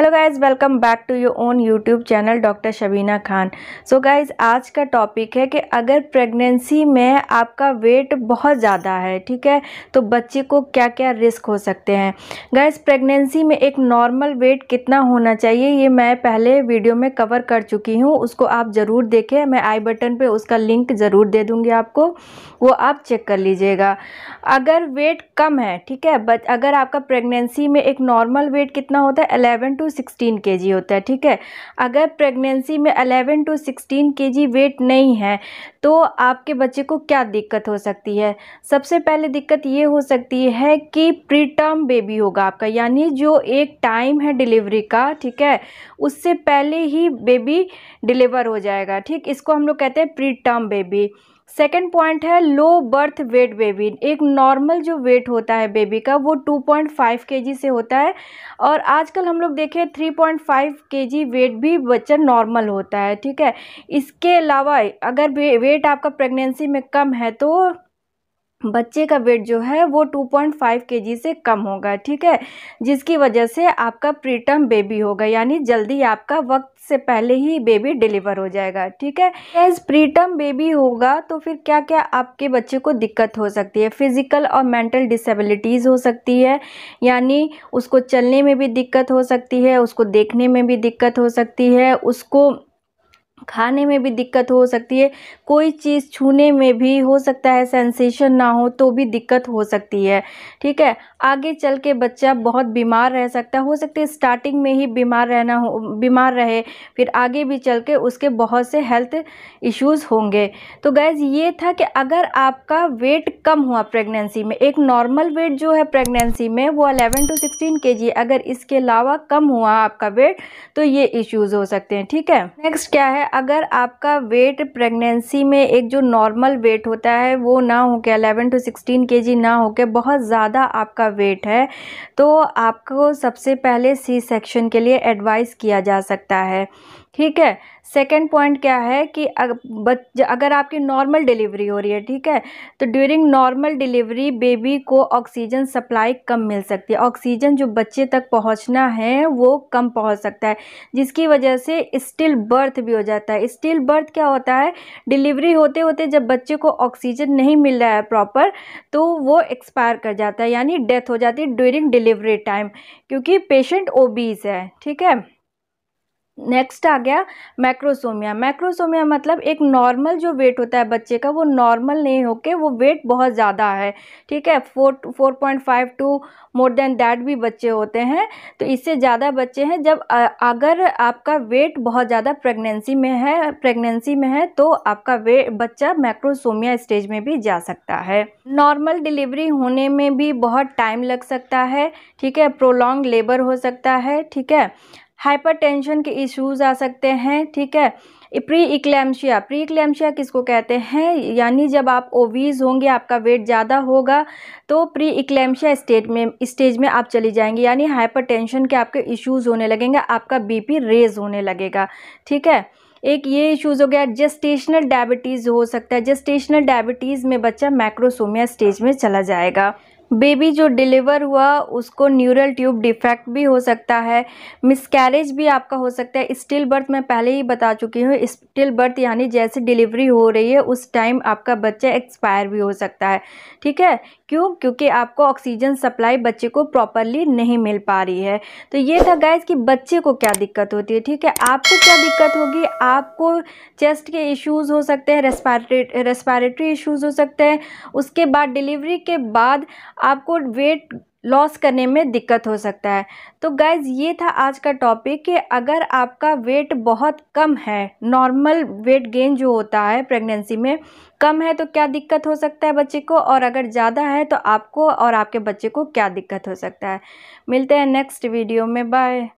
hello guys welcome back to your own YouTube channel doctor Shabina Khan so so guys आज का topic है कि अगर प्रेगनेंसी में आपका वेट बहुत ज़्यादा है ठीक है तो बच्चे को क्या क्या रिस्क हो सकते हैं गाइस प्रेगनेंसी में एक नॉर्मल वेट कितना होना चाहिए ये मैं पहले वीडियो में कवर कर चुकी हूँ उसको आप ज़रूर देखें मैं आई बटन पर उसका लिंक ज़रूर दे दूँगी आपको वो आप चेक कर लीजिएगा अगर वेट कम है ठीक है बट अगर आपका प्रेगनेंसी में एक नॉर्मल वेट कितना होता है एलेवन टू सिक्सटीन के होता है ठीक है अगर प्रेगनेंसी में अलेवन टू सिक्सटीन के वेट नहीं है तो आपके बच्चे को क्या दिक्कत हो सकती है सबसे पहले दिक्कत ये हो सकती है कि प्री टर्म बेबी होगा आपका यानी जो एक टाइम है डिलीवरी का ठीक है उससे पहले ही बेबी डिलीवर हो जाएगा ठीक इसको हम लोग कहते हैं pre term baby second point है लो बर्थ वेट बेबी एक नॉर्मल जो वेट होता है बेबी का वो 2.5 पॉइंट से होता है और आजकल हम लोग देखें 3.5 पॉइंट वेट भी बच्चा नॉर्मल होता है ठीक है इसके अलावा अगर वेट आपका प्रेगनेंसी में कम है तो बच्चे का वेट जो है वो 2.5 केजी से कम होगा ठीक है जिसकी वजह से आपका प्रीटर्म बेबी होगा यानी जल्दी आपका वक्त से पहले ही बेबी डिलीवर हो जाएगा ठीक है एज प्रीटर्म बेबी होगा तो फिर क्या क्या आपके बच्चे को दिक्कत हो सकती है फिजिकल और मेंटल डिसेबिलिटीज़ हो सकती है यानी उसको चलने में भी दिक्कत हो सकती है उसको देखने में भी दिक्कत हो सकती है उसको खाने में भी दिक्कत हो सकती है कोई चीज़ छूने में भी हो सकता है सेंसेशन ना हो तो भी दिक्कत हो सकती है ठीक है आगे चल के बच्चा बहुत बीमार रह सकता है हो सकता है स्टार्टिंग में ही बीमार रहना हो बीमार रहे फिर आगे भी चल के उसके बहुत से हेल्थ इश्यूज़ होंगे तो गैज़ ये था कि अगर आपका वेट कम हुआ प्रेगनेंसी में एक नॉर्मल वेट जो है प्रेगनेंसी में वो 11 टू 16 जी अगर इसके अलावा कम हुआ आपका वेट तो ये इश्यूज़ हो सकते हैं ठीक है नेक्स्ट क्या है अगर आपका वेट प्रेगनेंसी में एक जो नॉर्मल वेट होता है वो ना हो के अलेवन टू सिक्सटीन के जी ना हो के बहुत ज़्यादा आपका वेट है तो आपको सबसे पहले सी सेक्शन के लिए एडवाइस किया जा सकता है ठीक है सेकेंड पॉइंट क्या है कि अगर आपकी नॉर्मल डिलीवरी हो रही है ठीक है तो ड्यूरिंग नॉर्मल डिलीवरी बेबी को ऑक्सीजन सप्लाई कम मिल सकती है ऑक्सीजन जो बच्चे तक पहुंचना है वो कम पहुंच सकता है जिसकी वजह से स्टिल बर्थ भी हो जाता है स्टिल बर्थ क्या होता है डिलीवरी होते होते जब बच्चे को ऑक्सीजन नहीं मिल रहा है प्रॉपर तो वो एक्सपायर कर जाता है यानी डेथ हो जाती है ड्यूरिंग डिलीवरी टाइम क्योंकि पेशेंट ओबीज है ठीक है नेक्स्ट आ गया मैक्रोसोमिया मैक्रोसोमिया मतलब एक नॉर्मल जो वेट होता है बच्चे का वो नॉर्मल नहीं होके वो वेट बहुत ज़्यादा है ठीक है four four point five to more than that भी बच्चे होते हैं तो इससे ज़्यादा बच्चे हैं जब अगर आपका वेट बहुत ज़्यादा प्रेगनेंसी में है प्रेगनेंसी में है तो आपका वे बच्चा मैक्रोसोमिया स्टेज में भी जा सकता है नॉर्मल डिलीवरी होने में भी बहुत टाइम लग सकता है ठीक है प्रोलॉन्ग लेबर हो सकता है ठीक है हाइपरटेंशन के इश्यूज आ सकते हैं ठीक है प्री इक्लेम्शिया प्री इक्लेम्शिया किसको कहते हैं यानी जब आप ओवीज होंगे आपका वेट ज़्यादा होगा तो प्री इक्लेम्शिया स्टेज में स्टेज में आप चली जाएंगी यानी हाइपरटेंशन के आपके इश्यूज होने लगेंगे आपका बीपी रेज होने लगेगा ठीक है एक ये इश्यूज़ हो गया जेस्टेशनल डायबिटीज़ हो सकता है जेस्टेशनल डायबिटीज़ में बच्चा मैक्रोसोमिया स्टेज में चला जाएगा बेबी जो डिलीवर हुआ उसको न्यूरल ट्यूब डिफेक्ट भी हो सकता है मिसकैरेज भी आपका हो सकता है स्टिल बर्थ मैं पहले ही बता चुकी हूँ स्टिल बर्थ यानी जैसे डिलीवरी हो रही है उस टाइम आपका बच्चा एक्सपायर भी हो सकता है ठीक है क्यों क्योंकि आपको ऑक्सीजन सप्लाई बच्चे को प्रॉपरली नहीं मिल पा रही है तो ये था गैस कि बच्चे को क्या दिक्कत होती है ठीक है आपको क्या दिक्कत होगी आपको चेस्ट के इश्यूज़ हो सकते हैं रेस्पायरेटरी रेस्पायरेटरी इश्यूज़ हो सकते हैं उसके बाद डिलीवरी के बाद आपको वेट लॉस करने में दिक्कत हो सकता है तो गाइज ये था आज का टॉपिक कि अगर आपका वेट बहुत कम है नॉर्मल वेट गेन जो होता है प्रेगनेंसी में कम है तो क्या दिक्कत हो सकता है बच्चे को और अगर ज़्यादा है तो आपको और आपके बच्चे को क्या दिक्कत हो सकता है मिलते हैं नेक्स्ट वीडियो में बाय